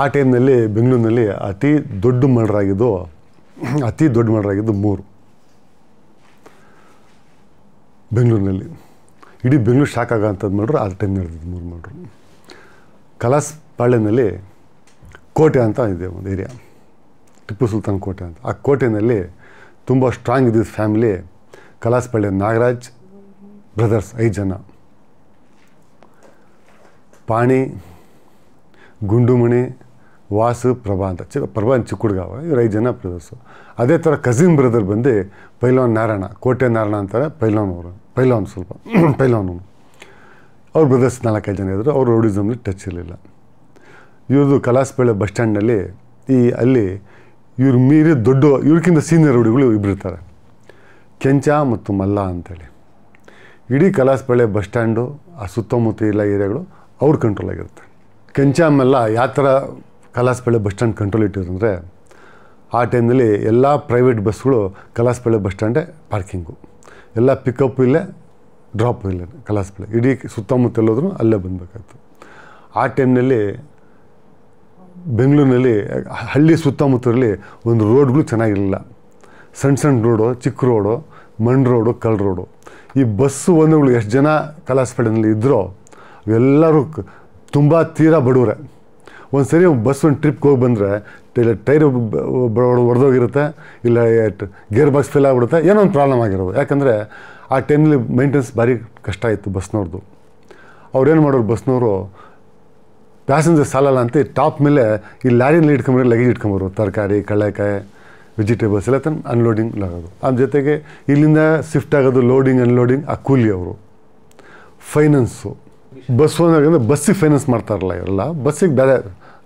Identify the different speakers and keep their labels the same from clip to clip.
Speaker 1: ಆ
Speaker 2: ಟೈಮ್ನಲ್ಲಿ ಬೆಂಗಳೂರಿನಲ್ಲಿ ಅತಿ ದೊಡ್ಡ ಮರ್ಡರ್ ಅತಿ ದೊಡ್ಡ ಮರ್ಡರ್ ಮೂರು ಬೆಂಗಳೂರಿನಲ್ಲಿ ಇಡೀ ಬೆಂಗಳೂರು ಶಾಕ್ ಆಗೋಂಥದ್ದು ಮಾಡ್ರು ಆ ಟೈಮ್ ನಡೆದಿದ್ದು ಮೂರು ಮರ್ಡ್ರು ಕಲಾಸ್ ಪಾಳ್ಯನಲ್ಲಿ ಕೋಟೆ ಅಂತ ಇದೆ ಒಂದು ಏರಿಯಾ ಟಿಪ್ಪು ಸುಲ್ತಾನ್ ಕೋಟೆ ಅಂತ ಆ ಕೋಟೆಯಲ್ಲಿ ತುಂಬ ಸ್ಟ್ರಾಂಗ್ ಇದ್ದಿದ್ದು family Kalasipalya Nagaraj brothers ಐದು ಜನ ಪಾಣಿ ಗುಂಡುಮಣಿ ವಾಸು ಪ್ರಭಾ ಅಂತ ಚಿ ಪ್ರಭಾ ಚಿಕ್ಕುಡ್ಗಾವ ಇವ್ರು ಐದು ಜನ ಬ್ರದರ್ಸು ಅದೇ ಥರ ಕಸಿನ್ ಬ್ರದರ್ ಬಂದು ಪೈಲವನ್ ನಾರಾಯಣ ಕೋಟೆ ನಾರಾಯಣ ಅಂತಾರೆ ಪೈಲನ್ ಅವರು ಪೈಲಾನ್ ಸ್ವಲ್ಪ ಅವರು ಅವ್ರ ಬ್ರದರ್ಸ್ ನಾಲ್ಕೈದು ಜನ ಇದ್ದರು ಅವ್ರು ರೋಡಿಸಮ್ಲಿ ಟಚ್ ಇರಲಿಲ್ಲ ಇವ್ರದು ಕಲಾಸ್ಪೇಳೆ ಬಸ್ ಸ್ಟ್ಯಾಂಡ್ನಲ್ಲಿ ಈ ಅಲ್ಲಿ ಇವ್ರ ಮೀರಿ ದೊಡ್ಡ ಇವ್ರಕ್ಕಿಂತ ಸೀನಿಯರ್ ಹುಡುಗಗಳು ಇಬ್ಬರಿರ್ತಾರೆ ಕೆಂಚ ಮತ್ತು ಮಲ್ಲ ಅಂತೇಳಿ ಇಡೀ ಕಲಾಸ್ಪೇಳೆ ಬಸ್ ಸ್ಟ್ಯಾಂಡು ಆ ಸುತ್ತಮುತ್ತ ಎಲ್ಲ ಏರಿಯಾಗಳು ಅವ್ರ ಆಗಿರುತ್ತೆ ಕೆಂಚ ಮಲ್ಲ ಯಾವ ಥರ ಕಲಾಸ್ಪೇಳೆ ಬಸ್ ಸ್ಟ್ಯಾಂಡ್ ಕಂಟ್ರೋಲ್ ಇಟ್ಟಿದ್ರೆ ಆ ಟೈಮ್ನಲ್ಲಿ ಎಲ್ಲ ಪ್ರೈವೇಟ್ ಬಸ್ಗಳು ಕಲಾಸ್ಪೇಳೆ ಬಸ್ ಸ್ಟ್ಯಾಂಡೇ ಪಾರ್ಕಿಂಗು ಎಲ್ಲ ಪಿಕಪ್ ಇಲ್ಲೇ ಡ್ರಾಪ್ ಇಲ್ಲ ಕಲಾಸ್ಪೇಳೆ ಇಡೀ ಸುತ್ತಮುತ್ತ ಎಲ್ಲೋದ್ರು ಅಲ್ಲೇ ಬಂದಬೇಕಾಯ್ತು ಆ ಟೈಮ್ನಲ್ಲಿ ಬೆಂಗಳೂರಿನಲ್ಲಿ ಹಳ್ಳಿ ಸುತ್ತಮುತ್ತರಲ್ಲಿ ಒಂದು ರೋಡ್ಗಳು ಚೆನ್ನಾಗಿರಲಿಲ್ಲ ಸಣ್ಣ ಸಣ್ಣ ರೋಡು ಚಿಕ್ಕ ರೋಡು ಮಣ್ಣು ರೋಡು ಕಲ್ ರೋಡು ಈ ಬಸ್ಸು ಒಂದುಗಳು ಎಷ್ಟು ಜನ ಕಲಾಸ್ಪೇಟೆನಲ್ಲಿ ಇದ್ದರೋ ಎಲ್ಲರೂ ತುಂಬ ತೀರಾ ಬಡವ್ರೆ ಒಂದು ಸರಿ ಬಸ್ ಒಂದು ಟ್ರಿಪ್ಗೆ ಹೋಗಿ ಬಂದರೆ ಇಲ್ಲ ಟೈರ್ ಒಡೆದೋಗಿರುತ್ತೆ ಇಲ್ಲ ಗೇರ್ ಬಾಕ್ಸ್ ಫಿಲ್ ಆಗ್ಬಿಡುತ್ತೆ ಏನೋ ಒಂದು ಪ್ರಾಬ್ಲಮ್ ಆಗಿರೋದು ಯಾಕಂದರೆ ಆ ಟೈಮಲ್ಲಿ ಮೈಂಟೆನೆನ್ಸ್ ಭಾರಿ ಕಷ್ಟ ಆಯಿತು ಬಸ್ನವ್ರದ್ದು ಅವ್ರೇನು ಮಾಡೋರು ಬಸ್ನವರು ಪ್ಯಾಸೆಂಜರ್ ಸಾಲಲ್ಲ ಅಂತ ಟಾಪ್ ಮೇಲೆ ಈ ಲಾರಿನಲ್ಲಿ ಇಟ್ಕೊಂಬರಿ ಲಗೇಜ್ ಇಟ್ಕೊಂಬರು ತರಕಾರಿ ಕಡಲೆಕಾಯಿ ವೆಜಿಟೇಬಲ್ಸ್ ಎಲ್ಲ ತಂದು ಅನ್ಲೋಡಿಂಗ್ ಆಗೋದು ಅದ್ರ ಜೊತೆಗೆ ಇಲ್ಲಿಂದ ಶಿಫ್ಟ್ ಆಗೋದು ಲೋಡಿಂಗ್ ಅನ್ಲೋಡಿಂಗ್ ಆ ಕೂಲಿ ಅವರು ಫೈನಾನ್ಸು ಬಸ್ ಓನರ್ ಅಂದರೆ ಬಸ್ಸಿಗೆ ಫೈನಾನ್ಸ್ ಮಾಡ್ತಾರಲ್ಲ ಇವರೆಲ್ಲ ಬಸ್ಸಿಗೆ ಬೇರೆ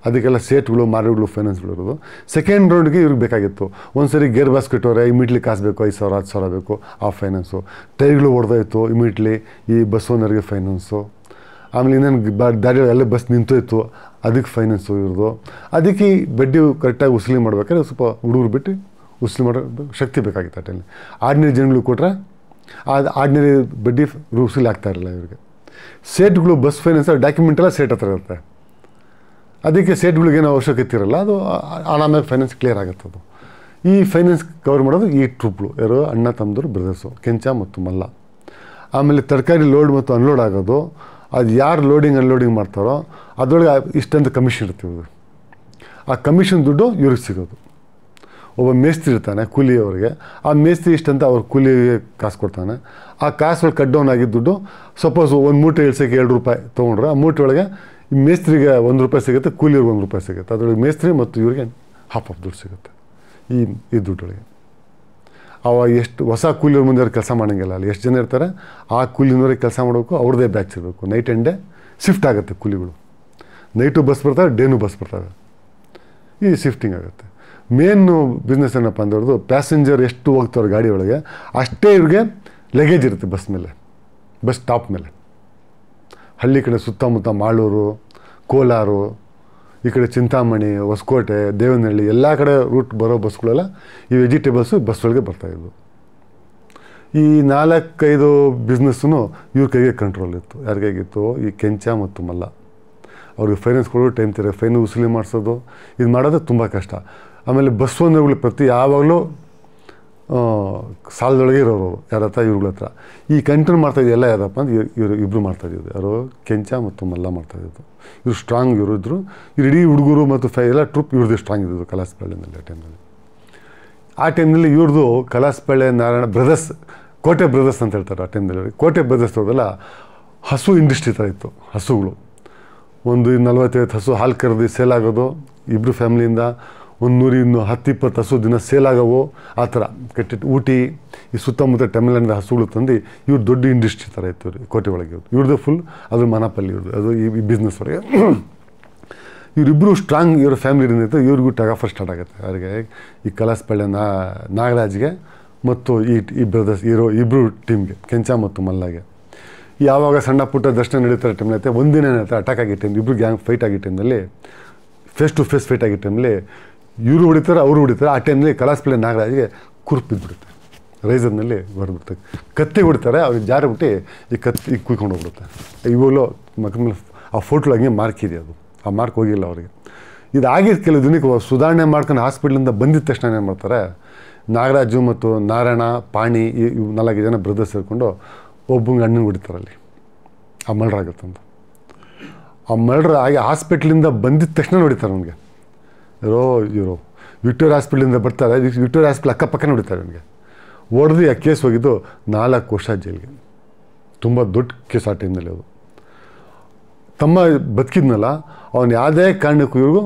Speaker 2: ಅದಕ್ಕೆಲ್ಲ ಸೇಟ್ಗಳು ಮಾರುಗಳು ಫೈನಾನ್ಸ್ಗಳು ಇರೋದು ಸೆಕೆಂಡ್ ರೌಂಡ್ಗೆ ಇವ್ರಿಗೆ ಬೇಕಾಗಿತ್ತು ಒಂದು ಸರಿ ಗೇರ್ ಬಸ್ ಕಟ್ಟೋರೆ ಇಮಿಟ್ಲಿ ಕಾಸು ಬೇಕು ಐದು ಸಾವಿರ ಹತ್ತು ಸಾವಿರ ಬೇಕು ಆ ಫೈನಾನ್ಸು ಟೈರ್ಗಳು ಹೊಡೆದೋಯ್ತು ಇಮಿಟ್ಲಿ ಈ ಬಸ್ ಓನರ್ಗೆ ಫೈನಾನ್ಸು ಆಮೇಲೆ ಇನ್ನೇನು ಬ ಎಲ್ಲ ಬಸ್ ನಿಂತೋಯ್ತು ಅದಕ್ಕೆ ಫೈನಾನ್ಸು ಇರೋದು ಅದಕ್ಕೆ ಬಡ್ಡಿ ಕರೆಕ್ಟಾಗಿ ಉಸಲಿ ಮಾಡ್ಬೇಕಾದ್ರೆ ಸ್ವಲ್ಪ ಹುಡುಗರು ಬಿಟ್ಟು ಉಸಲಿ ಮಾಡೋ ಶಕ್ತಿ ಬೇಕಾಗಿತ್ತು ಆ ಟೈಮಲ್ಲಿ ಆರ್ಡಿನರಿ ಜನಗಳು ಕೊಟ್ಟರೆ ಅದು ಆರ್ಡಿನರಿ ಬಡ್ಡಿ ಉಸಲಿ ಆಗ್ತಾ ಇರಲಿಲ್ಲ ಇವ್ರಿಗೆ ಸೇಟ್ಗಳು ಬಸ್ ಫೈನಾನ್ಸ್ ಡಾಕ್ಯುಮೆಂಟ್ ಎಲ್ಲ ಸೇಟ್ ಹತ್ರ ಇರುತ್ತೆ ಅದಕ್ಕೆ ಸ್ಟೇಟ್ಗಳಿಗೇನು ಅವಶ್ಯಕತೆ ಇರಲ್ಲ ಅದು ಆರಾಮಾಗಿ ಫೈನಾನ್ಸ್ ಕ್ಲಿಯರ್ ಆಗುತ್ತೆ ಅದು ಈ ಫೈನಾನ್ಸ್ ಕವರ್ ಮಾಡೋದು ಈ ಟ್ರೂಪ್ಗಳು ಯಾರು ಅಣ್ಣ ತಮ್ಮದ್ರು ಬ್ರದರ್ಸು ಕೆಂಚ ಮತ್ತು ಮಲ್ಲ ಆಮೇಲೆ ತರಕಾರಿ ಲೋಡ್ ಮತ್ತು ಅನ್ಲೋಡ್ ಆಗೋದು ಅದು ಯಾರು ಲೋಡಿಂಗ್ ಅನ್ಲೋಡಿಂಗ್ ಮಾಡ್ತಾರೋ ಅದರೊಳಗೆ ಇಷ್ಟಂತ ಕಮಿಷನ್ ಇರುತ್ತೆ ಅದು ಆ ಕಮಿಷನ್ ದುಡ್ಡು ಇವ್ರಿಗೆ ಸಿಗೋದು ಒಬ್ಬ ಮೇಸ್ತ್ರಿ ಇರ್ತಾನೆ ಅವರಿಗೆ ಆ ಮೇಸ್ತ್ರಿ ಇಷ್ಟಂತ ಅವ್ರ ಕೂಲಿ ಕಾಸು ಕೊಡ್ತಾನೆ ಆ ಕಾಸು ಕಟ್ ಡೌನ್ ಆಗಿದ್ದ ದುಡ್ಡು ಸಪೋಸ್ ಒಂದು ಮೂಟೆ ಇಳಿಸೋಕ್ಕೆ ಎರಡು ರೂಪಾಯಿ ತೊಗೊಂಡ್ರೆ ಆ ಮೂಟೆ ಒಳಗೆ ಈ ಮೇಸ್ತ್ರಿಗೆ ಒಂದು ರೂಪಾಯಿ ಸಿಗುತ್ತೆ ಕೂಲಿಗೆ ಒಂದು ರೂಪಾಯಿ ಸಿಗುತ್ತೆ ಅದರೊಳಗೆ ಮೇಸ್ತ್ರಿ ಮತ್ತು ಇವ್ರಿಗೆ ಹಾಫ್ ಆಫ್ ದುಡ್ಡು ಸಿಗುತ್ತೆ ಈ ಈ ದುಡ್ಡೊಳಗೆ ಅವ ಎಷ್ಟು ಹೊಸ ಕೂಲಿಯವ್ರ ಮುಂದೆ ಅವ್ರು ಕೆಲಸ ಮಾಡೋಂಗಿಲ್ಲ ಅಲ್ಲಿ ಎಷ್ಟು ಜನ ಇರ್ತಾರೆ ಆ ಕೂಲಿನವ್ರಿಗೆ ಕೆಲಸ ಮಾಡಬೇಕು ಅವ್ರದ್ದೇ ಬ್ಯಾಚ್ ಇರಬೇಕು ನೈಟ್ ಆ್ಯಂಡ್ ಡೇ ಶಿಫ್ಟ್ ಆಗುತ್ತೆ ಕೂಲಿಗಳು ನೈಟು ಬಸ್ ಬರ್ತಾರೆ ಡೇನು ಬಸ್ ಬರ್ತಾರೆ ಈ ಶಿಫ್ಟಿಂಗ್ ಆಗುತ್ತೆ ಮೇನು ಬಿಸ್ನೆಸ್ ಏನಪ್ಪ ಅಂದ್ರದ್ದು ಪ್ಯಾಸೆಂಜರ್ ಎಷ್ಟು ಹೋಗ್ತಾರೆ ಗಾಡಿ ಒಳಗೆ ಅಷ್ಟೇ ಇವ್ರಿಗೆ ಲಗೇಜ್ ಇರುತ್ತೆ ಬಸ್ ಮೇಲೆ ಬಸ್ ಸ್ಟಾಪ್ ಮೇಲೆ ಹಳ್ಳಿ ಕಡೆ ಸುತ್ತಮುತ್ತ ಮಾಳೂರು ಕೋಲಾರು ಈ ಕಡೆ ಚಿಂತಾಮಣಿ ಹೊಸಕೋಟೆ ದೇವನಹಳ್ಳಿ ಎಲ್ಲ ಕಡೆ ರೂಟ್ ಬರೋ ಬಸ್ಗಳೆಲ್ಲ ಈ ವೆಜಿಟೇಬಲ್ಸು ಬಸ್ಗಳಿಗೆ ಬರ್ತಾಯಿದ್ವು ಈ ನಾಲ್ಕೈದು ಬಿಸ್ನೆಸ್ಸು ಇವ್ರ ಕೈಗೆ ಕಂಟ್ರೋಲ್ ಇತ್ತು ಯಾರಿಗಾಗಿತ್ತು ಈ ಕೆಂಚ ಮತ್ತು ಮಲ್ಲ ಅವ್ರಿಗೆ ಫೈನಾನ್ಸ್ ಕೊಡೋದು ಟೈಮ್ ತೀರ ಫೈನು ಉಸಿಲಿ ಮಾಡಿಸೋದು ಇದು ಮಾಡೋದು ತುಂಬ ಕಷ್ಟ ಆಮೇಲೆ ಬಸ್ ಓನರ್ಗಳು ಪ್ರತಿ ಯಾವಾಗಲೂ ಸಾಲದೊಳಗೆ ಇರೋರು ಯಾರ ಹತ್ರ ಇವ್ರಗಳ ಹತ್ರ ಈ ಕಂಟಿನ್ಯೂ ಮಾಡ್ತಾ ಎಲ್ಲ ಯಾರಪ್ಪ ಅಂದ್ರೆ ಇವರು ಇಬ್ಬರು ಮಾಡ್ತಾಯಿದ್ದು ಯಾರು ಕೆಂಚ ಮತ್ತು ಮಲ್ಲ ಮಾಡ್ತಾಯಿದ್ದು ಇವರು ಸ್ಟ್ರಾಂಗ್ ಇವರಿದ್ದರು ಇವ್ರು ಇಡೀ ಹುಡುಗರು ಮತ್ತು ಫೈ ಎಲ್ಲ ಟ್ರಿಪ್ ಇವ್ರದ್ದು ಸ್ಟ್ರಾಂಗ್ ಇದ್ದರು ಕಲಾಸ್ಪೇಳೆನಲ್ಲಿ ಆ ಟೈಮ್ನಲ್ಲಿ ಆ ಟೈಮ್ನಲ್ಲಿ ಇವ್ರದ್ದು ಕಲಾಸ್ಪೇಳೆ ನಾರಾಯಣ ಬ್ರದರ್ಸ್ ಕೋಟೆ ಬ್ರದರ್ಸ್ ಅಂತ ಹೇಳ್ತಾರೆ ಆ ಟೈಮ್ನಲ್ಲಿ ಕೋಟೆ ಬ್ರದರ್ಸ್ ಅವ್ರದೆಲ್ಲ ಹಸು ಇಂಡಸ್ಟ್ರಿ ಥರ ಇತ್ತು ಹಸುಗಳು ಒಂದು ನಲವತ್ತೈವತ್ತು ಹಸು ಹಾಲು ಕರೆದು ಸೇಲ್ ಆಗೋದು ಇಬ್ಬರು ಫ್ಯಾಮಿಲಿಯಿಂದ ಒಂದು ನೂರು ಇನ್ನು ಹತ್ತು ಇಪ್ಪತ್ತು ಹಸು ದಿನ ಸೇಲ್ ಆಗವೋ ಆ ಥರ ಕಟ್ಟಿಟ್ಟು ಊಟಿ ಈ ಸುತ್ತಮುತ್ತ ಟಮಿಳ್ನಾಡಿನ ಹಸುಗಳು ತಂದು ಇವ್ರು ದೊಡ್ಡ ಇಂಡಸ್ಟ್ರಿ ಥರ ಇತ್ತು ಇವ್ರಿಗೆ ಕೋಟೆ ಒಳಗೆ ಇವ್ರು ಇವ್ರದ್ದು ಫುಲ್ ಅದ್ರ ಮನಪಲ್ಲಿ ಇವ್ರದ್ದು ಅದು ಈ ಬಿಸ್ನೆಸ್ ಒಳಗೆ ಇವರಿಬ್ಬರು ಸ್ಟ್ರಾಂಗ್ ಇವ್ರ ಫ್ಯಾಮಿಲಿಯಿಂದ ಇತ್ತು ಇವ್ರಿಗೂ ಟಗಾಫರ್ ಸ್ಟಾರ್ಟ್ ಆಗುತ್ತೆ ಅವರಿಗೆ ಈ ನಾ ನಾಗರಾಜ್ಗೆ ಮತ್ತು ಈ ಈ ಬ್ರದರ್ಸ್ ಇರೋ ಇಬ್ಬರು ಟೀಮ್ಗೆ ಕೆಂಚಾ ಮತ್ತು ಮಲ್ಲಾಗೆ ಯಾವಾಗ ಸಣ್ಣ ಪುಟ್ಟ ದರ್ಶನ ನಡೀತಾರೆ ಟೈಮ್ನಲ್ಲಿ ಐತೆ ಒಂದಿನ ಏನಾಯ್ತು ಅಟ್ಯಾಕ್ ಆಗಿ ಟೈಮ್ ಇಬ್ಬರು ಗ್ಯಾಂಗ್ ಫೈಟ್ ಆಗಿ ಟೈಮ್ನಲ್ಲಿ ಫೇಸ್ ಟು ಫೇಸ್ ಫೈಟ್ ಆಗಿ ಟೈಮಲ್ಲಿ ಇವರು ಹೊಡಿತಾರೆ ಅವರು ಹೊಡಿತಾರೆ ಆ ಟೈಮ್ನಲ್ಲಿ ಕಲಾಸ್ ಪ್ಲೇ ನಾಗರಾಜ್ಗೆ ಬಿದ್ದುಬಿಡುತ್ತೆ ರೈಸರ್ನಲ್ಲಿ ಬರ್ಬಿಡ್ತೆ ಕತ್ತಿ ಹೊಡಿತಾರೆ ಅವ್ರಿಗೆ ಜಾರಿ ಬಿಟ್ಟು ಈ ಕತ್ತಿ ಕುಯ್ಕೊಂಡು ಹೋಗ್ಬಿಡುತ್ತೆ ಇವಾಗಲೂ ಮಕ್ಕಳ ಆ ಫೋಟೋ ಹಂಗೆ ಮಾರ್ಕ್ ಇದೆ ಅದು ಆ ಮಾರ್ಕ್ ಹೋಗಿಲ್ಲ ಅವರಿಗೆ ಇದಾಗಿ ಕೆಲವು ದಿನಕ್ಕೆ ಸುಧಾರಣೆ ಮಾಡ್ಕೊಂಡು ಹಾಸ್ಪಿಟ್ಲಿಂದ ಬಂದಿದ ತಕ್ಷಣ ಏನು ಮಾಡ್ತಾರೆ ನಾಗರಾಜು ಮತ್ತು ನಾರಾಯಣ ಪಾಣಿ ಈ ಇವು ನಾಲ್ಕು ಜನ ಬ್ರದರ್ ಸೇರಿಕೊಂಡು ಒಬ್ಬಂಗೆ ಹಣ್ಣು ಹೊಡಿತಾರೆ ಅಲ್ಲಿ ಆ ಮರ್ಡ್ರ್ ಆಗುತ್ತಂತ ಆ ಮರ್ಡ್ರ್ ಆಗಿ ಹಾಸ್ಪಿಟ್ಲಿಂದ ಬಂದಿದ್ದ ತಕ್ಷಣ ಹೊಡಿತಾರೆ ನನಗೆ ಯಾರೋ ಇವರು ವಿಕ್ಟೋರಿಯಾ ಹಾಸ್ಪಿಟ್ಲಿಂದ ಬರ್ತಾರೆ ವಿಕ್ಟೋರಿಯಾ ಹಾಸ್ಪಿಟ್ಲ್ ಅಕ್ಕಪಕ್ಕನೇ ನೋಡಿತಾರೆ ನನಗೆ ಹೊಡೆದು ಆ ಕೇಸ್ ಹೋಗಿದ್ದು ನಾಲ್ಕು ವರ್ಷ ಜೈಲಿಗೆ ತುಂಬ ದೊಡ್ಡ ಕೇಸ್ ಆ ಟೈಮ್ನಲ್ಲಿ ಅದು ತಮ್ಮ ಬದುಕಿದ್ನಲ್ಲ ಅವನು ಯಾವುದೇ ಕಾರಣಕ್ಕೂ ಇವ್ರಿಗೂ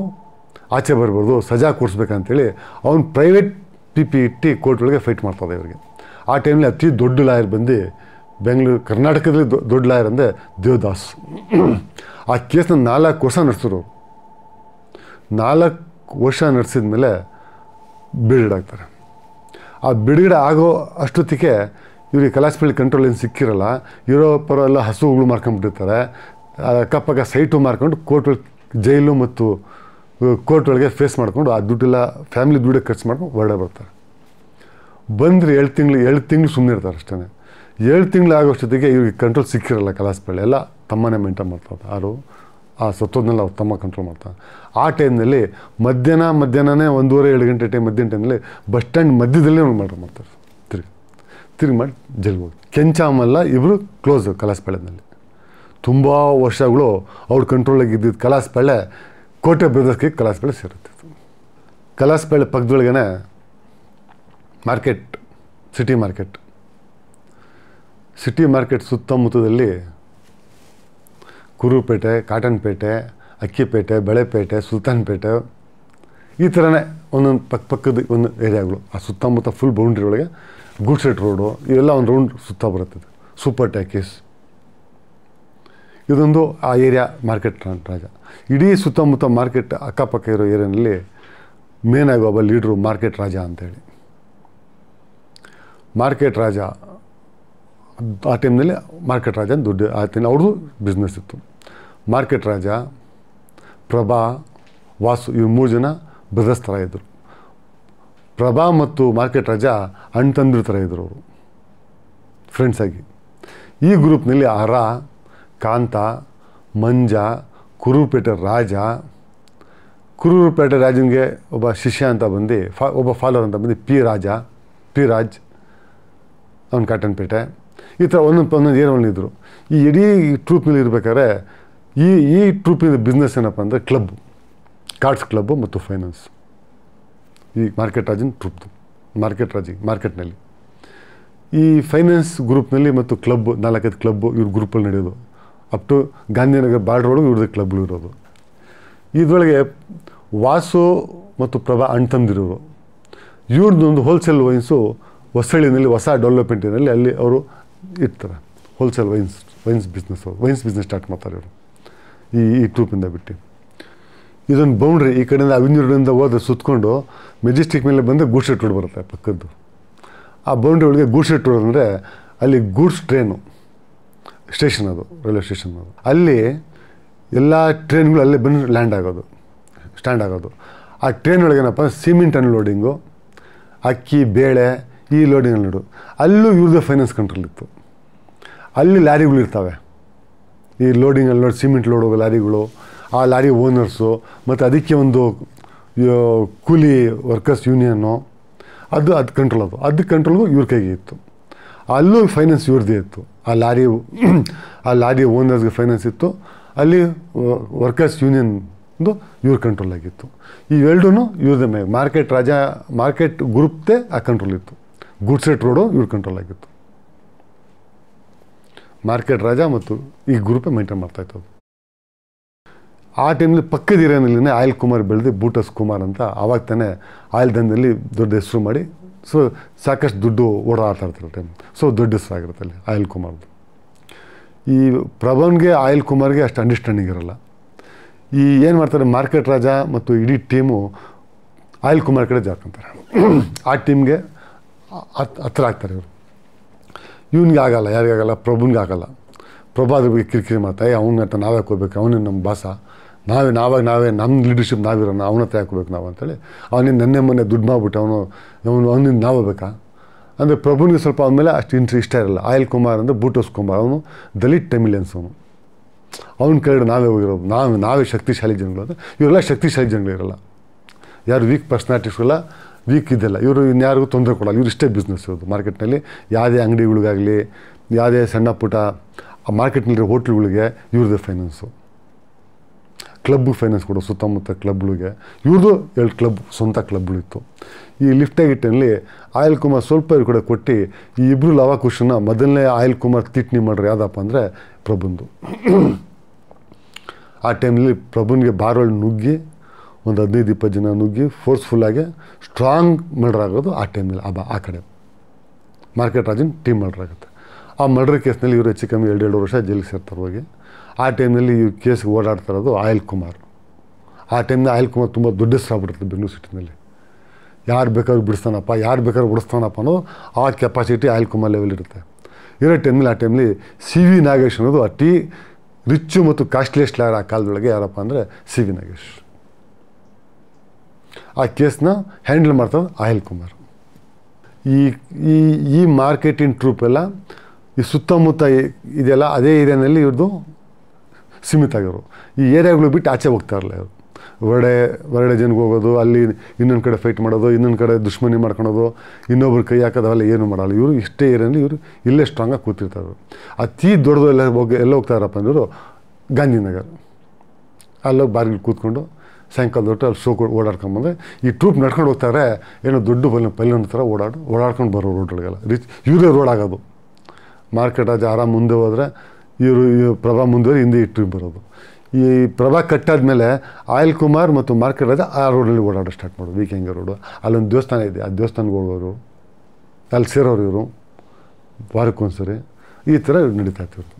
Speaker 2: ಆಚೆ ಬರಬಾರ್ದು ಸಜಾ ಕೊಡಿಸ್ಬೇಕಂತೇಳಿ ಅವ್ನು ಪ್ರೈವೇಟ್ ಪಿ ಪಿ ಇಟ್ಟು ಕೋರ್ಟ್ ಒಳಗೆ ಫೈಟ್ ಮಾಡ್ತಾರೆ ಇವ್ರಿಗೆ ಆ ಟೈಮಲ್ಲಿ ಅತಿ ದೊಡ್ಡ ಲಾಯರ್ ಬಂದು ಬೆಂಗಳೂರು ಕರ್ನಾಟಕದಲ್ಲಿ ದೊಡ್ಡ ಲಾಯರ್ ಅಂದರೆ ದೇವದಾಸ್ ಆ ಕೇಸ್ನ ನಾಲ್ಕು ವರ್ಷ ನಡೆಸಿದ್ರು ನಾಲ್ಕು ವರ್ಷ ನಡೆಸಿದ ಮೇಲೆ ಬಿಡುಗಡೆ ಆ ಬಿಡುಗಡೆ ಆಗೋ ಅಷ್ಟೊತ್ತಿಗೆ ಇವ್ರಿಗೆ ಕಲಾಸ್ಪೀಲ್ಡ್ ಕಂಟ್ರೋಲ್ ಏನು ಸಿಕ್ಕಿರಲ್ಲ ಎಲ್ಲ ಹಸುಗಳು ಮಾರ್ಕೊಂಡ್ಬಿಟ್ಟಿರ್ತಾರೆ ಅಕ್ಕಪಕ್ಕ ಸೈಟು ಮಾರ್ಕೊಂಡು ಕೋರ್ಟ್ ಜೈಲು ಮತ್ತು ಕೋರ್ಟ್ ಒಳಗೆ ಫೇಸ್ ಮಾಡ್ಕೊಂಡು ಆ ದುಡ್ಡೆಲ್ಲ ಫ್ಯಾಮಿಲಿ ದುಡ್ಡೆ ಖರ್ಚು ಮಾಡ್ಕೊಂಡು ಹೊರಡೆ ಬರ್ತಾರೆ ಬಂದರೆ ಎರಡು ತಿಂಗಳು ಎರಡು ತಿಂಗಳು ಸುಮ್ಮನೆ ಇರ್ತಾರೆ ಅಷ್ಟೇ ಏಳು ತಿಂಗಳು ಅಷ್ಟೊತ್ತಿಗೆ ಇವ್ರಿಗೆ ಕಂಟ್ರೋಲ್ ಸಿಕ್ಕಿರಲ್ಲ ಕಲಾಸ್ಪೀಲ್ಡ್ ಎಲ್ಲ ತಮ್ಮನೇ ಮೇಂಟೈನ್ ಮಾಡ್ತಾರೆ ಯಾರು ಆ ಸತ್ತೋದನ್ನೆಲ್ಲ ಅವ್ರು ತಮ್ಮ ಕಂಟ್ರೋಲ್ ಮಾಡ್ತಾನೆ ಆ ಟೈಮ್ನಲ್ಲಿ ಮಧ್ಯಾಹ್ನ ಮಧ್ಯಾಹ್ನನೇ ಒಂದೂವರೆ ಎರಡು ಗಂಟೆ ಟೈಮ್ ಮಧ್ಯಾಹ್ನ ಟೈಮಲ್ಲಿ ಬಸ್ ಸ್ಟ್ಯಾಂಡ್ ಮಧ್ಯದಲ್ಲೇ ಅವ್ರು ಮರ್ಡರ್ ಮಾಡ್ತಾರೆ ತಿರುಗಿ ತಿರುಗಿ ಮಾಡಿ ಜೈಲಿಗೆ ಕೆಂಚಾಮಲ್ಲ ಇಬ್ಬರು ಕ್ಲೋಸ್ ಕಲಾಸ್ಪಳ್ಯದಲ್ಲಿ ತುಂಬ ವರ್ಷಗಳು ಅವ್ರ ಕಂಟ್ರೋಲಾಗಿ ಕಲಾಸ್ ಕಲಾಸ್ಪಳ್ಳೆ ಕೋಟೆ ಬ್ರದರ್ಸ್ಗೆ ಕಲಾಸ್ಪಳ್ಳೆ ಸೇರುತ್ತೆ ಕಲಾಸ್ಪಳ್ಳೆ ಪಕ್ಕದೊಳಗೇ market city market city market ಸುತ್ತಮುತ್ತದಲ್ಲಿ ಕುರುಪೇಟೆ ಕಾಟನ್ಪೇಟೆ ಅಕ್ಕಿಪೇಟೆ ಬೆಳೆಪೇಟೆ ಸುಲ್ತಾನ್ಪೇಟೆ ಈ ಥರನೇ ಒಂದೊಂದು ಪಕ್ಕ ಪಕ್ಕದ ಒಂದು ಏರಿಯಾಗಳು ಆ ಸುತ್ತಮುತ್ತ ಫುಲ್ ಬೌಂಡ್ರಿ ಒಳಗೆ ಗುಡ್ಸೆಟ್ ರೋಡು ಇವೆಲ್ಲ ಒಂದು ರೌಂಡ್ ಸುತ್ತ ಬರುತ್ತೆ ಸೂಪರ್ ಟ್ಯಾಕೀಸ್ ಇದೊಂದು ಆ ಏರಿಯಾ ಮಾರ್ಕೆಟ್ ರಾಜ ಇಡೀ ಸುತ್ತಮುತ್ತ ಮಾರ್ಕೆಟ್ ಅಕ್ಕಪಕ್ಕ ಇರೋ ಏರಿಯಾನಲ್ಲಿ ಮೇನ್ ಆಗಿ ಒಬ್ಬ ಲೀಡ್ರು ಮಾರ್ಕೆಟ್ ರಾಜ ಅಂತೇಳಿ ಮಾರ್ಕೆಟ್ ರಾಜ ಆ ಟೈಮ್ನಲ್ಲಿ ಮಾರ್ಕೆಟ್ ರಾಜ ದುಡ್ಡು ಆ ಟೈಮ್ ಅವ್ರದ್ದು ಬಿಸ್ನೆಸ್ ಇತ್ತು ಮಾರ್ಕೆಟ್ ರಾಜ ಪ್ರಭಾ ವಾಸು ಇವ್ರು ಮೂರು ಜನ ಬ್ರದರ್ಸ್ ಥರ ಇದ್ದರು ಪ್ರಭಾ ಮತ್ತು ಮಾರ್ಕೆಟ್ ರಾಜ ಅಣ್ಣ ತಂದ್ರ ಥರ ಇದ್ದರು ಅವರು ಫ್ರೆಂಡ್ಸಾಗಿ ಈ ಗ್ರೂಪ್ನಲ್ಲಿ ಆರಾ ಕಾಂತ ಮಂಜ ಕುರುಪೇಟೆ ರಾಜ ಕುರುಪೇಟೆ ರಾಜನಿಗೆ ಒಬ್ಬ ಶಿಷ್ಯ ಅಂತ ಬಂದು ಫಾ ಒಬ್ಬ ಫಾಲೋವರ್ ಅಂತ ಬಂದು ಪಿ ರಾಜ ಪಿ ರಾಜ್ ಅವನ ಕಾಟನ್ಪೇಟೆ ಈ ಥರ ಒಂದೊಂದು ಒಂದೊಂದು ಏನೋ ಒಂದು ಇದ್ದರು ಈ ಇಡೀ ಟ್ರೂಪ್ನಲ್ಲಿ ಇರಬೇಕಾದ್ರೆ ಈ ಈ ಟ್ರೂಪ್ನಿಂದ ಬಿಸ್ನೆಸ್ ಏನಪ್ಪ ಅಂದರೆ ಕ್ಲಬ್ ಕಾರ್ಡ್ಸ್ ಕ್ಲಬ್ಬು ಮತ್ತು ಫೈನಾನ್ಸ್ ಈ ಮಾರ್ಕೆಟ್ ರಾಜಿನ ಟ್ರೂಪ್ದು ಮಾರ್ಕೆಟ್ ರಾಜಿ ಮಾರ್ಕೆಟ್ನಲ್ಲಿ ಈ ಫೈನಾನ್ಸ್ ಗ್ರೂಪ್ನಲ್ಲಿ ಮತ್ತು ಕ್ಲಬ್ ನಾಲ್ಕೈದು ಕ್ಲಬ್ ಇವ್ರ ಗ್ರೂಪಲ್ಲಿ ನಡೆಯೋದು ಅಪ್ ಟು ಗಾಂಧಿನಗರ ಬಾರ್ಡರ್ ಇವ್ರದ್ದು ಕ್ಲಬ್ಗಳು ಇರೋದು ಇದರೊಳಗೆ ವಾಸು ಮತ್ತು ಪ್ರಭಾ ಇವ್ರದ್ದು ಒಂದು ಹೋಲ್ಸೇಲ್ ವೈನ್ಸು ಹೊಸಳ್ಳಿನಲ್ಲಿ ಹೊಸ ಡೆವಲಪ್ಮೆಂಟಿನಲ್ಲಿ ಅಲ್ಲಿ ಅವರು ಇರ್ತಾರೆ wholesale wines wines business wines business start ಮಾಡ್ತಾರೆ ಇವರು ಈ ಈ ಟ್ರೂಪಿಂದ ಬಿಟ್ಟು ಇದೊಂದು ಬೌಂಡ್ರಿ ಈ ಕಡೆಯಿಂದ ಅವಿನ್ಯೂರಿನಿಂದ ಹೋದ್ರೆ ಸುತ್ತಕೊಂಡು ಮೆಜೆಸ್ಟಿಕ್ ಮೇಲೆ ಬಂದು ಶೆಟ್ ರೋಡ್ ಬರುತ್ತೆ ಪಕ್ಕದ್ದು ಆ ಬೌಂಡ್ರಿ ಒಳಗೆ ಗೂಡ್ಸೆಟ್ ರೋಡ್ ಅಂದರೆ ಅಲ್ಲಿ ಗೂಡ್ಸ್ ಟ್ರೈನು ಸ್ಟೇಷನ್ ಅದು ರೈಲ್ವೆ ಸ್ಟೇಷನ್ ಅದು ಅಲ್ಲಿ ಎಲ್ಲ ಟ್ರೈನ್ಗಳು ಅಲ್ಲೇ ಬಂದು ಲ್ಯಾಂಡ್ ಆಗೋದು ಸ್ಟ್ಯಾಂಡ್ ಆಗೋದು ಆ ಟ್ರೈನ್ ಒಳಗೇನಪ್ಪ ಸಿಮೆಂಟ್ ಅನ್ಲೋಡಿಂಗು ಅಕ್ಕಿ ಬೇಳೆ ಈ ಲೋಡಿಂಗ್ ಅನ್ಲೋಡು ಅಲ್ಲೂ ಇವ್ರದ್ದು ಫೈನಾನ್ಸ್ ಕಂಟ್ರೋಲ್ ಇತ್ತು ಅಲ್ಲಿ ಲಾರಿಗಳು ಇರ್ತವೆ ಈ ಲೋಡಿಂಗ್ ಅಲ್ಲಿ ನೋಡಿ ಸಿಮೆಂಟ್ ಲೋಡ್ ಹೋಗೋ ಲಾರಿಗಳು ಆ ಲಾರಿ ಓನರ್ಸು ಮತ್ತು ಅದಕ್ಕೆ ಒಂದು ಕೂಲಿ ವರ್ಕರ್ಸ್ ಯೂನಿಯನ್ನು ಅದು ಅದು ಕಂಟ್ರೋಲ್ ಅದು ಅದು ಕಂಟ್ರೋಲ್ಗೂ ಇವ್ರ ಕೈಗೆ ಇತ್ತು ಅಲ್ಲೂ ಫೈನಾನ್ಸ್ ಇವ್ರದ್ದೇ ಇತ್ತು ಆ ಲಾರಿ ಆ ಲಾರಿ ಓನರ್ಸ್ಗೆ ಫೈನಾನ್ಸ್ ಇತ್ತು ಅಲ್ಲಿ ವರ್ಕರ್ಸ್ ಯೂನಿಯನ್ದು ಇವ್ರ ಕಂಟ್ರೋಲ್ ಆಗಿತ್ತು ಇವೆರಡೂ ಇವ್ರದೇ ಮೇಲೆ ಮಾರ್ಕೆಟ್ ರಾಜ ಮಾರ್ಕೆಟ್ ಗ್ರೂಪ್ದೇ ಆ ಕಂಟ್ರೋಲ್ ಇತ್ತು ಗುಡ್ಸೆಟ್ ರೋಡು ಇವ್ರ ಕಂಟ್ರೋಲ್ ಆಗಿತ್ತು ಮಾರ್ಕೆಟ್ ರಾಜ ಮತ್ತು ಈ ಗ್ರೂಪೇ ಮೈಂಟೈನ್ ಮಾಡ್ತಾ ಅದು ಆ ಟೈಮಲ್ಲಿ ಪಕ್ಕದ ಇರೋನಲ್ಲಿನೇ ಆಯಿಲ್ ಕುಮಾರ್ ಬೆಳೆದು ಬೂಟಸ್ ಕುಮಾರ್ ಅಂತ ಆವಾಗ ತಾನೇ ಆಯಿಲ್ ದಂಧೆಯಲ್ಲಿ ದೊಡ್ಡ ಹೆಸರು ಮಾಡಿ ಸೊ ಸಾಕಷ್ಟು ದುಡ್ಡು ಓಡಾಡ್ತಾ ಇರ್ತಾರೆ ಟೈಮ್ ಸೊ ದೊಡ್ಡ ಹೆಸರು ಆಗಿರುತ್ತೆ ಅಲ್ಲಿ ಆಯಿಲ್ ಕುಮಾರ್ದು ಈ ಪ್ರಭವನ್ಗೆ ಆಯಿಲ್ ಕುಮಾರ್ಗೆ ಅಷ್ಟು ಅಂಡರ್ಸ್ಟ್ಯಾಂಡಿಂಗ್ ಇರೋಲ್ಲ ಈ ಏನು ಮಾಡ್ತಾರೆ ಮಾರ್ಕೆಟ್ ರಾಜ ಮತ್ತು ಇಡೀ ಟೀಮು ಆಯಿಲ್ ಕುಮಾರ್ ಕಡೆ ಜಾರ್ಕೊಂತಾರೆ ಆ ಟೀಮ್ಗೆ ಹತ್ರ ಆಗ್ತಾರೆ ಇವರು ಇವನಿಗಾಗಲ್ಲ ಯಾರಿಗಾಗಲ್ಲ ಪ್ರಭುನಿಗಾಗಲ್ಲ ಪ್ರಭು ಅದ್ರ ಬಗ್ಗೆ ಕಿರಿಕಿರಿ ಮಾಡ್ತಾ ಅವ್ನ ಹತ್ರ ನಾವೇ ಹಾಕೋಬೇಕು ಅವನೇ ನಮ್ಮ ಭಾಸ ನಾವೇ ನಾವಾಗ ನಾವೇ ನಮ್ಮ ಲೀಡರ್ಶಿಪ್ ನಾವಿರೋಣ ಅವನ ಹತ್ರ ಹಾಕೋಬೇಕು ನಾವು ಅಂತೇಳಿ ಅವನಿಂದ ನೆನ್ನೆ ಮೊನ್ನೆ ದುಡ್ಡು ಮಾಡ್ಬಿಟ್ಟು ಅವನು ಅವನು ಅವನಿಂದ ನಾವು ಬೇಕಾ ಅಂದರೆ ಪ್ರಭುನಿಗೆ ಸ್ವಲ್ಪ ಆದಮೇಲೆ ಅಷ್ಟು ಇಂಟ್ರೆ ಇಷ್ಟ ಇರಲ್ಲ ಆಯಲ್ ಕುಮಾರ್ ಅಂದರೆ ಬೂಟೋಸ್ ಕುಮಾರ್ ಅವನು ದಲಿತ್ ಟೆಮಿಲಿಯನ್ಸ್ ಅವನು ಅವ್ನ ಕಡೆ ನಾವೇ ಹೋಗಿರೋದು ನಾವು ನಾವೇ ಶಕ್ತಿಶಾಲಿ ಜನಗಳು ಅಂದರೆ ಇವರೆಲ್ಲ ಶಕ್ತಿಶಾಲಿ ಜನಗಳಿರಲ್ಲ ಯಾರು ವೀಕ್ ಪರ್ಸ್ನಾಲಿಟಿಸ್ಗಳ ವೀಕ್ ಇದೆಲ್ಲ ಇವರು ಇನ್ಯಾರಿಗೂ ತೊಂದರೆ ಕೊಡಲ್ಲ ಇವರು ಇಷ್ಟೇ ಬಿಸ್ನೆಸ್ ಇರೋದು ಮಾರ್ಕೆಟ್ನಲ್ಲಿ ಯಾವುದೇ ಅಂಗಡಿಗಳಿಗಾಗಲಿ ಯಾವುದೇ ಸಣ್ಣ ಪುಟ ಆ ಮಾರ್ಕೆಟ್ನಲ್ಲಿರೋ ಹೋಟ್ಲುಗಳಿಗೆ ಇವ್ರದ್ದು ಫೈನಾನ್ಸು ಕ್ಲಬ್ ಫೈನಾನ್ಸ್ ಕೊಡೋ ಸುತ್ತಮುತ್ತ ಕ್ಲಬ್ಗಳಿಗೆ ಇವ್ರದ್ದು ಎರಡು ಕ್ಲಬ್ ಸ್ವಂತ ಕ್ಲಬ್ಗಳಿತ್ತು ಈ ಲಿಫ್ಟ್ ಟೈಮಲ್ಲಿ ಆಯಿಲ್ ಕುಮಾರ್ ಸ್ವಲ್ಪ ಇವ್ರ ಕೂಡ ಕೊಟ್ಟು ಈ ಇಬ್ಬರು ಲವಾಕುಶನ ಮೊದಲನೇ ಆಯಿಲ್ ಕುಮಾರ್ ತಿಟ್ನಿ ಮಾಡ್ರಿ ಯಾವುದಪ್ಪ ಅಂದರೆ ಪ್ರಭುಂದು ಆ ಟೈಮಲ್ಲಿ ಪ್ರಭುನಿಗೆ ಬಾರೋಳು ನುಗ್ಗಿ ಒಂದು ಹದಿನೈದು ಇಪ್ಪತ್ತು ಜನ ನುಗ್ಗಿ ಫೋರ್ಸ್ಫುಲ್ಲಾಗಿ ಸ್ಟ್ರಾಂಗ್ ಮರ್ಡರ್ ಆಗೋದು ಆ ಟೈಮಲ್ಲಿ ಆ ಆ ಕಡೆ ಮಾರ್ಕೆಟ್ ರಾಜನ್ ಟೀಮ್ ಮರ್ಡರ್ ಆಗುತ್ತೆ ಆ ಮರ್ಡರ್ ಕೇಸ್ನಲ್ಲಿ ಇವರು ಹೆಚ್ಚು ಕಮ್ಮಿ ಎರಡು ಎರಡು ವರ್ಷ ಜೈಲಿಗೆ ಸೇರ್ತಾರೆ ಹೋಗಿ ಆ ಟೈಮ್ನಲ್ಲಿ ಇವ್ರು ಕೇಸ್ಗೆ ಓಡಾಡ್ತಾ ಇರೋದು ಆಯಿಲ್ ಕುಮಾರ್ ಆ ಟೈಮ್ನ ಆಯಿಲ್ ಕುಮಾರ್ ತುಂಬ ದೊಡ್ಡ ಆಗ್ಬಿಡುತ್ತೆ ಬೆಂಗಳೂರು ಸಿಟಿನಲ್ಲಿ ಯಾರು ಬೇಕಾದ್ರೂ ಬಿಡಿಸ್ತಾನಪ್ಪ ಯಾರು ಬೇಕಾದ್ರೂ ಬಿಡಿಸ್ತಾನಪ್ಪ ಅನ್ನೋ ಆ ಕೆಪಾಸಿಟಿ ಆಯಿಲ್ ಕುಮಾರ್ ಲೆವೆಲ್ ಇರುತ್ತೆ ಇರೋ ಟೈಮ್ನಲ್ಲಿ ಆ ಟೈಮ್ಲಿ ಸಿ ವಿ ನಾಗೇಶ್ ಅನ್ನೋದು ಅತಿ ರಿಚ್ಚು ಮತ್ತು ಕಾಸ್ಟ್ಲಿಯೆಸ್ಟ್ ಲಾಯರ್ ಆ ಕಾಲದೊಳಗೆ ಯಾರಪ್ಪ ಅಂದರೆ ಸಿ ವಿ ನಾಗೇಶ್ ಆ ಕೇಸ್ನ ಹ್ಯಾಂಡಲ್ ಮಾಡ್ತಾರೆ ಆಯಿಲ್ ಕುಮಾರ್ ಈ ಈ ಈ ಮಾರ್ಕೆಟಿಂಗ್ ಟ್ರೂಪ್ ಎಲ್ಲ ಈ ಸುತ್ತಮುತ್ತ ಇದೆಲ್ಲ ಅದೇ ಏರಿಯಾನಲ್ಲಿ ಇವ್ರದ್ದು ಸೀಮಿತ ಆಗಿರೋರು ಈ ಏರಿಯಾಗಳು ಬಿಟ್ಟು ಆಚೆ ಹೋಗ್ತಾ ಇರಲಿಲ್ಲ ಇವರು ಹೊರಡೆ ಹೊರಡೆ ಜನಕ್ಕೆ ಹೋಗೋದು ಅಲ್ಲಿ ಇನ್ನೊಂದು ಕಡೆ ಫೈಟ್ ಮಾಡೋದು ಇನ್ನೊಂದು ಕಡೆ ದುಶ್ಮನಿ ಮಾಡ್ಕೊಳೋದು ಇನ್ನೊಬ್ರು ಕೈ ಹಾಕೋದು ಏನು ಏನೂ ಮಾಡಲ್ಲ ಇವರು ಇಷ್ಟೇ ಏರಿಯಲ್ಲಿ ಇವರು ಇಲ್ಲೇ ಸ್ಟ್ರಾಂಗಾಗಿ ಕೂತಿರ್ತಾರೆ ಅತಿ ದೊಡ್ಡದು ಎಲ್ಲ ಹೋಗಿ ಎಲ್ಲ ಹೋಗ್ತಾರಪ್ಪ ಅಂದರು ಗಾಂಧಿನಗರ್ ಅಲ್ಲೋಗಿ ಬಾರ್ಗಿಲ್ ಕೂತ್ಕೊಂಡು ಸಾಯಂಕಾಲದ ಹೊಟ್ಟು ಅಲ್ಲಿ ಓಡಾಡ್ಕೊಂಡು ಓಡಾಡ್ಕೊಂಬಂದ್ರೆ ಈ ಟ್ರೂಪ್ ನಡ್ಕೊಂಡು ಹೋಗ್ತಾರೆ ಏನೋ ದೊಡ್ಡ ಬಲ ಪೈಲಿನ ಥರ ಓಡಾಡು ಓಡಾಡ್ಕೊಂಡು ಬರೋ ರೋಡ್ಗಳಿಗೆಲ್ಲ ರೀಚ್ ಇವರೇ ರೋಡ್ ಆಗೋದು ಮಾರ್ಕೆಟ್ ಆಚೆ ಆರಾಮ್ ಮುಂದೆ ಹೋದರೆ ಇವರು ಪ್ರಭಾ ಮುಂದೆ ಹಿಂದೆ ಈ ಟ್ರೂಪ್ ಬರೋದು ಈ ಪ್ರಭಾ ಕಟ್ಟಾದ ಮೇಲೆ ಆಯಿಲ್ ಕುಮಾರ್ ಮತ್ತು ಮಾರ್ಕೆಟ್ ರಾಜ ಆ ರೋಡಲ್ಲಿ ಓಡಾಡೋ ಸ್ಟಾರ್ಟ್ ಮಾಡೋದು ವೀಕೆಂಗ ರೋಡು ಅಲ್ಲೊಂದು ದೇವಸ್ಥಾನ ಇದೆ ಆ ದೇವಸ್ಥಾನಕ್ಕೆ ಹೋಗೋರು ಅಲ್ಲಿ ಸೇರೋರು ಇವರು ವಾರಕ್ಕೊಂದ್ಸರಿ ಈ ಥರ ನಡೀತಾ ಇರ್ತಾರೆ